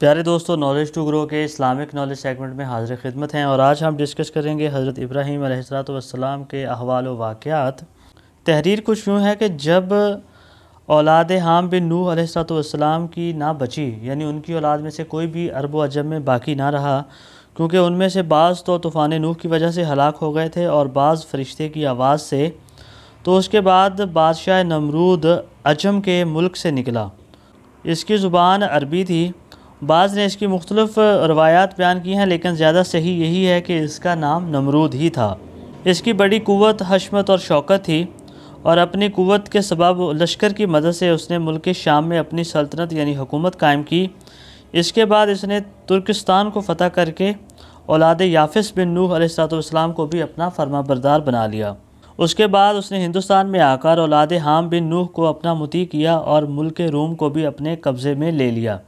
प्यारे दोस्तों knowledge to grow के इस्लामिक नॉलेज सेगमेंट में हाजिर खिदमत हैं और आज हम डिस्कस करेंगे हज़रत इब्राहिम अलैहिस्सलाम के अहवाल वाक़ात तहरीर कुछ यूँ है कि जब औलाद हाम बिन नूह अलैहिस्सलाम की ना बची यानी उनकी औलाद में से कोई भी अरब अजब में बाकी ना रहा क्योंकि उनमें से बाज़ तो तूफ़ान नूह की वजह से हलाक हो गए थे और बाज़ फरिश्ते की आवाज़ से तो उसके बाद बादशाह नमरूद अजम के मुल्क से निकला इसकी ज़ुबान अरबी थी बाज़ ने इसकी मुख्तलफ़ रवायात बयान की हैं लेकिन ज़्यादा सही यही है कि इसका नाम नमरूद ही था इसकी बड़ी क़वत हशमत और शौकत थी और अपनी क़वत के सबब लश्कर की मदद से उसने मुल्क शाम में अपनी सल्तनत यानी हुकूमत कायम की इसके बाद इसने तुर्किस्तान को फ़तह करके औलाद याफिस बिन नूह अलैहिस्सलाम को भी अपना फरमा बरदार बना लिया उसके बाद उसने हिंदुस्तान में आकर औलाद हाम बिन नूह को अपना मुती किया और मुल्क रूम को भी अपने कब्ज़े में ले लिया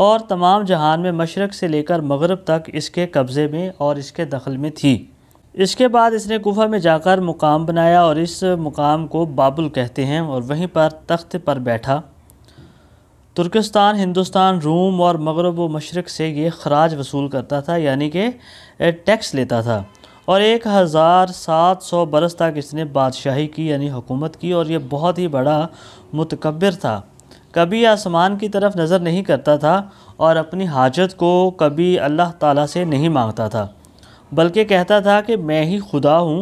और तमाम जहान में मशरक़ से लेकर मगरब तक इसके कब्ज़े में और इसके दखल में थी इसके बाद इसने गुफा में जाकर मुकाम बनाया और इस मुकाम को बाबुल कहते हैं और वहीं पर तख्त पर बैठा तुर्किस्तान हिंदुस्तान रूम और मगरब व मशरक़ से ये खराज वसूल करता था यानी कि टैक्स लेता था और एक हज़ार सात सौ बरस तक इसने बादशाही की यानी हुकूमत की और ये बहुत ही बड़ा मतकबर था कभी आसमान की तरफ नज़र नहीं करता था और अपनी हाजत को कभी अल्लाह ताला से नहीं मांगता था बल्कि कहता था कि मैं ही खुदा हूँ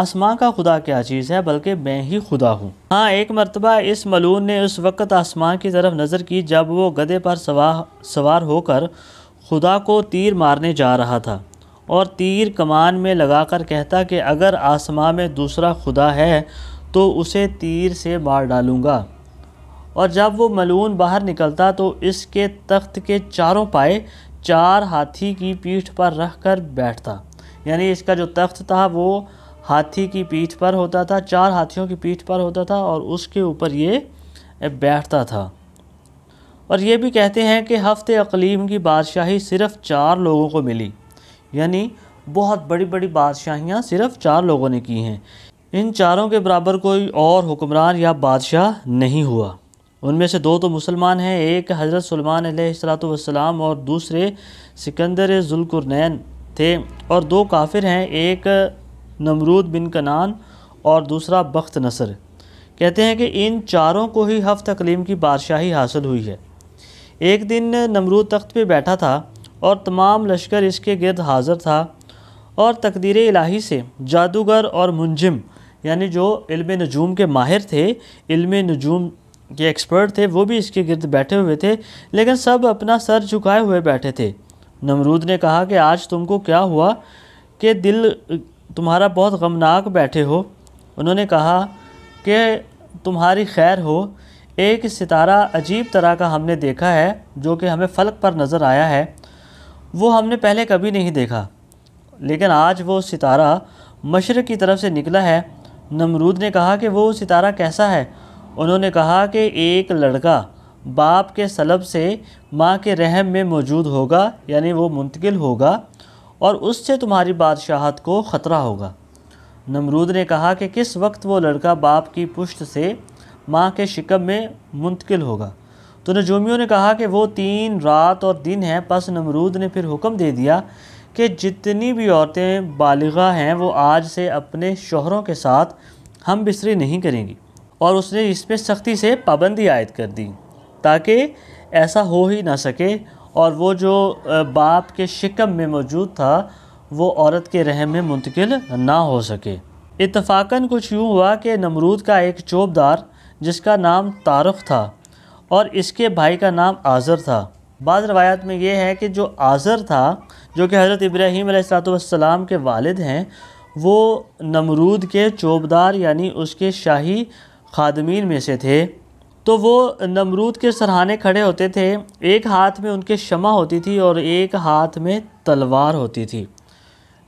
आसमां का खुदा क्या चीज़ है बल्कि मैं ही खुदा हूँ हाँ एक मरतबा इस मलून ने उस वक़्त आसमान की तरफ नज़र की जब वो गधे पर सवा सवार होकर खुदा को तीर मारने जा रहा था और तीर कमान में लगाकर कहता कि अगर आसमां में दूसरा खुदा है तो उसे तीर से मार डालूँगा और जब वो मलून बाहर निकलता तो इसके तख्त के चारों पाए चार हाथी की पीठ पर रख कर बैठता यानी इसका जो तख्त था वो हाथी की पीठ पर होता था चार हाथियों की पीठ पर होता था और उसके ऊपर ये बैठता था और ये भी कहते हैं कि हफ्ते अकलीम की बादशाही सिर्फ़ चार लोगों को मिली यानी बहुत बड़ी बड़ी बादशाहियाँ सिर्फ़ चार लोगों ने की हैं इन चारों के बराबर कोई और हुक्मरान या बादशाह नहीं हुआ उनमें से दो तो मुसलमान हैं एक हज़रत सलमान सलातम और दूसरे सिकंदर जुलकुरनैन थे और दो काफिर हैं एक नमरूद बिन कनान और दूसरा बख्त नसर कहते हैं कि इन चारों को ही हफ तकलीम की बादशाही हासिल हुई है एक दिन नमरूद तख्त पे बैठा था और तमाम लश्कर इसके गिरद हाज़र था और तकदीर इलाही से जादूगर और मुंजिम यानी जो इल्म नजूम के माहिर थे इल्म नजूम के एक्सपर्ट थे वो भी इसके गिरद बैठे हुए थे लेकिन सब अपना सर झुकाए हुए बैठे थे नमरूद ने कहा कि आज तुमको क्या हुआ कि दिल तुम्हारा बहुत गमनाक बैठे हो उन्होंने कहा कि तुम्हारी खैर हो एक सितारा अजीब तरह का हमने देखा है जो कि हमें फलक पर नज़र आया है वो हमने पहले कभी नहीं देखा लेकिन आज वो सितारा मशरक़ की तरफ से निकला है नमरूद ने कहा कि वो सितारा कैसा है उन्होंने कहा कि एक लड़का बाप के सलब से माँ के रहम में मौजूद होगा यानी वो मुंतकिल होगा और उससे तुम्हारी बादशाहत को ख़तरा होगा नमरूद ने कहा कि किस वक्त वो लड़का बाप की पुश्त से माँ के शिकम में मुंतकिल होगा तो नजूमियों ने कहा कि वो तीन रात और दिन है बस नमरूद ने फिर हुक्म दे दिया कि जितनी भी औरतें बालिगा हैं वो आज से अपने शोहरों के साथ हम बिसरी नहीं करेंगी और उसने इस पर सख्ती से पाबंदी आयद कर दी ताकि ऐसा हो ही ना सके और वो जो बाप के शिकम में मौजूद था वो औरत के रहम में मुंतकिल ना हो सके इतफाक़न कुछ यूँ हुआ कि नमरूद का एक चोबदार जिसका नाम तारफ़ था और इसके भाई का नाम आज़र था बाद रवायात में यह है कि जो आज़र था जो कि हज़रत इब्राहीम सलाम के वालिद हैं वो नमरूद के चोबदार यानी उसके शाही खादमीन में से थे तो वो नमरूद के सरहाने खड़े होते थे एक हाथ में उनके शमा होती थी और एक हाथ में तलवार होती थी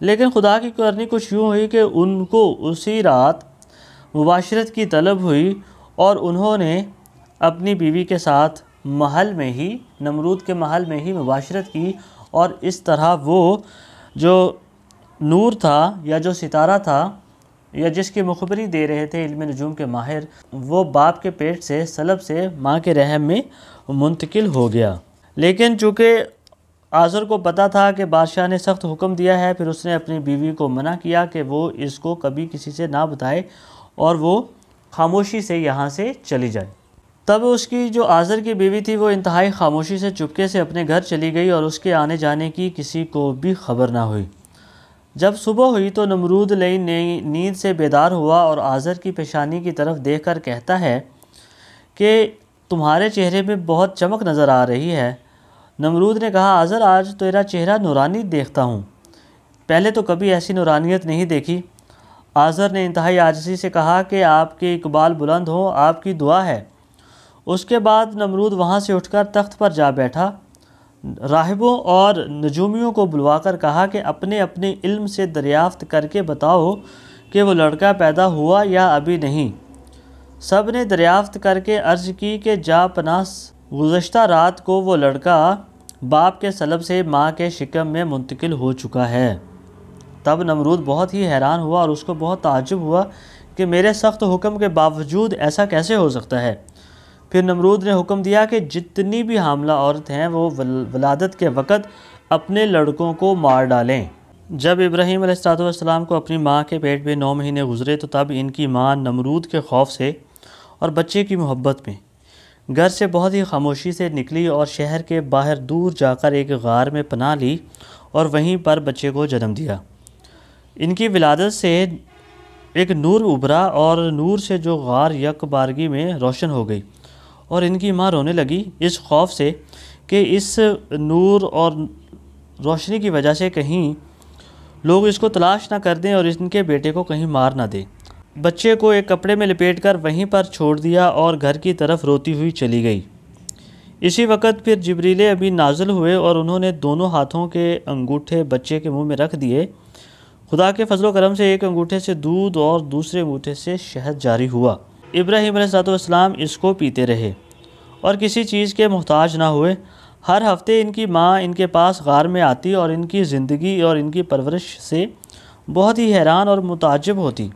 लेकिन खुदा की करनी कुछ यूँ हुई कि उनको उसी रात मुबाशरत की तलब हुई और उन्होंने अपनी बीवी के साथ महल में ही नमरूद के महल में ही मुबाशरत की और इस तरह वो जो नूर था या जो सितारा था या जिसकी मुखबरी दे रहे थे इल्म नजूम के माहिर वो बाप के पेट से सलब से माँ के रहम में मुंतकिल हो गया लेकिन चूँकि आज़र को पता था कि बादशाह ने सख्त हुक्म दिया है फिर उसने अपनी बीवी को मना किया कि वो इसको कभी किसी से ना बताए और वो खामोशी से यहाँ से चली जाए तब उसकी जो आज़र की बीवी थी वो इंतहाई खामोशी से चुपके से अपने घर चली गई और उसके आने जाने की किसी को भी खबर ना हुई जब सुबह हुई तो नमरूद लई नींद से बेदार हुआ और आज़र की पेशानी की तरफ देख कर कहता है कि तुम्हारे चेहरे में बहुत चमक नज़र आ रही है नमरूद ने कहा आज़र आज तेरा चेहरा नुरानी देखता हूँ पहले तो कभी ऐसी नुरानियत नहीं देखी आज़र ने इंतहाई आजसी से कहा कि आपके इकबाल बुलंद हो आपकी दुआ है उसके बाद नमरूद वहाँ से उठकर तख्त पर जा बैठा राहबों और नजूमियों को बुलवाकर कहा कि अपने अपने इल्म से दरियाफ्त करके बताओ कि वो लड़का पैदा हुआ या अभी नहीं सब ने दरियाफ्त करके अर्ज़ की कि जा पनास गुज्त रात को वो लड़का बाप के सलब से माँ के शिकम में मुंतकिल हो चुका है तब नमरूद बहुत ही हैरान हुआ और उसको बहुत ताजुब हुआ कि मेरे सख्त हुक्म के बावजूद ऐसा कैसे हो सकता है फिर नमरूद ने हुक्म दिया कि जितनी भी हामला औरत हैं वो वलादत के वक़्त अपने लड़कों को मार डालें जब इब्राहिम अलैहिस्सलाम को अपनी माँ के पेट में नौ महीने गुजरे तो तब इनकी माँ नमरूद के खौफ से और बच्चे की मोहब्बत में घर से बहुत ही खामोशी से निकली और शहर के बाहर दूर जाकर एक गार में पना ली और वहीं पर बच्चे को जन्म दिया इनकी विलादत से एक नूर उभरा और नूर से जो गार यक बारगी में रोशन हो गई और इनकी माँ रोने लगी इस खौफ से कि इस नूर और रोशनी की वजह से कहीं लोग इसको तलाश ना कर दें और इनके बेटे को कहीं मार ना दें बच्चे को एक कपड़े में लपेट कर वहीं पर छोड़ दिया और घर की तरफ रोती हुई चली गई इसी वक्त फिर जबरीले अभी नाजल हुए और उन्होंने दोनों हाथों के अंगूठे बच्चे के मुंह में रख दिए खुदा के फजलो करम से एक अंगूठे से दूध और दूसरे अंगूठे से शहद जारी हुआ इब्राहिम सलाम इसको पीते रहे और किसी चीज़ के मोहताज ना हुए हर हफ्ते इनकी माँ इनके पास गार में आती और इनकी ज़िंदगी और इनकी परवरिश से बहुत ही हैरान और मुताजब होती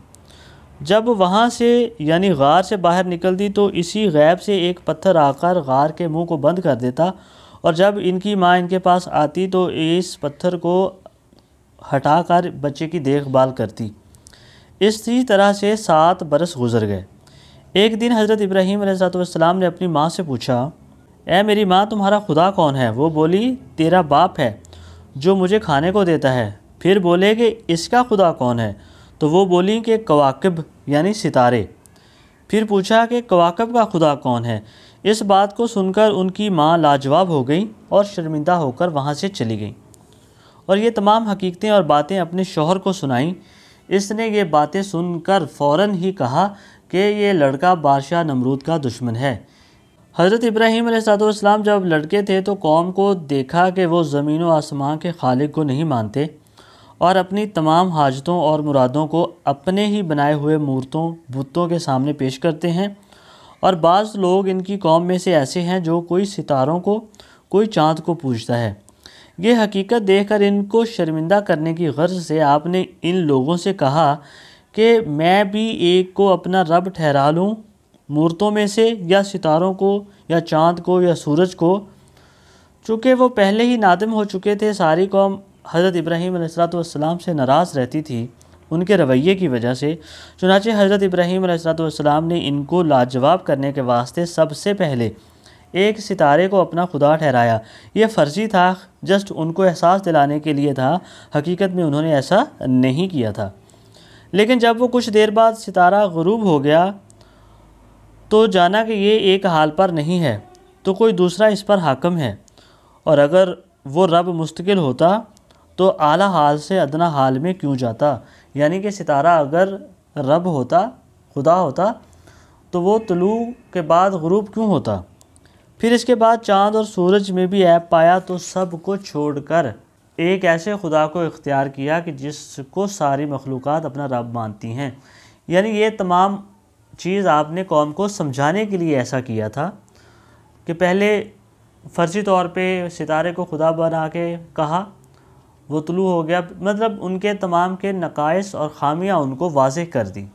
जब वहाँ से यानी गार से बाहर निकलती तो इसी गैब से एक पत्थर आकर गार के मुंह को बंद कर देता और जब इनकी माँ इनके पास आती तो इस पत्थर को हटाकर बच्चे की देखभाल करती इसी तरह से सात बरस गुजर गए एक दिन हज़रत इब्राहीम सलाम ने अपनी माँ से पूछा ए मेरी माँ तुम्हारा खुदा कौन है वो बोली तेरा बाप है जो मुझे खाने को देता है फिर बोले कि इसका खुदा कौन है तो वो बोली कि कवाकब यानी सितारे फिर पूछा कि कवाकब का खुदा कौन है इस बात को सुनकर उनकी माँ लाजवाब हो गई और शर्मिंदा होकर वहाँ से चली गई और ये तमाम हकीकतें और बातें अपने शोहर को सुनाईं इसने ये बातें सुनकर फ़ौर ही कहा कि ये लड़का बादशाह नमरूद का दुश्मन है हज़रत इब्राहीम अलैहिस्सलाम जब लड़के थे तो कौम को देखा कि वो ज़मीन व आसमान के खालिक को नहीं मानते और अपनी तमाम हाजतों और मुरादों को अपने ही बनाए हुए मूर्तों बुतों के सामने पेश करते हैं और बाज़ लोग इनकी कौम में से ऐसे हैं जो कोई सितारों को कोई चाँद को पूजता है ये हकीकत देखकर इनको शर्मिंदा करने की गर्ज से आपने इन लोगों से कहा कि मैं भी एक को अपना रब ठहरा लूँ मूर्तों में से या सितारों को या चाँद को या सूरज को चूँकि वो पहले ही नादम हो चुके थे सारी कौम हज़रत इब्राहीम सलाम से नाराज़ रहती थी उनके रवैये की वजह से चुनाचे हज़रत इब्राहीम सलाम ने इनको लाजवाब करने के वास्ते सबसे पहले एक सितारे को अपना खुदा ठहराया ये फ़र्जी था जस्ट उनको एहसास दिलाने के लिए था हकीकत में उन्होंने ऐसा नहीं किया था लेकिन जब वो कुछ देर बाद सितारा गरूब हो गया तो जाना कि ये एक हाल पर नहीं है तो कोई दूसरा इस पर हाकम है और अगर वो रब मुस्तकिल होता तो आला हाल से अदना हाल में क्यों जाता यानी कि सितारा अगर रब होता खुदा होता तो वो तलू के बाद गरूब क्यों होता फिर इसके बाद चांद और सूरज में भी ऐप पाया तो सब को छोड़कर एक ऐसे खुदा को इख्तियार किया कि जिसको सारी मखलूक अपना रब मानती हैं यानी ये तमाम चीज़ आपने कौम को समझाने के लिए ऐसा किया था कि पहले फ़र्जी तौर पे सितारे को खुदा बना के कहा वो तुलू हो गया मतलब उनके तमाम के नकायस और ख़ामियाँ उनको वाज कर दी